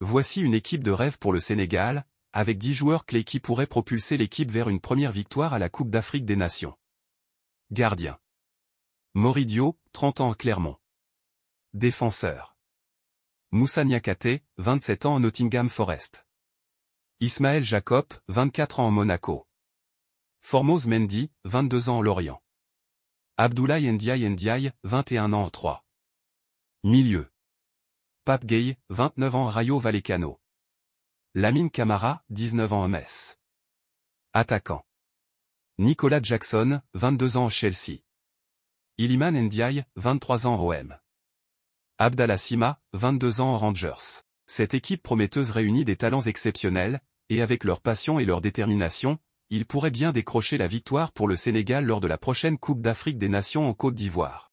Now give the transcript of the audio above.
Voici une équipe de rêve pour le Sénégal, avec 10 joueurs clés qui pourraient propulser l'équipe vers une première victoire à la Coupe d'Afrique des Nations. Gardien. Moridio, 30 ans à Clermont. Défenseur. Moussa Niakate, 27 ans en Nottingham Forest. Ismaël Jacob, 24 ans en Monaco. Formose Mendy, 22 ans en Lorient. Abdoulaye Ndiaye Ndiaye, 21 ans en 3. Milieu. Pape Gay, 29 ans Rayo Vallecano. Lamine Camara, 19 ans Metz. Attaquant. Nicolas Jackson, 22 ans Chelsea. Iliman Ndiaye, 23 ans OM. Abdallah Sima, 22 ans Rangers. Cette équipe prometteuse réunit des talents exceptionnels, et avec leur passion et leur détermination, ils pourraient bien décrocher la victoire pour le Sénégal lors de la prochaine Coupe d'Afrique des Nations en Côte d'Ivoire.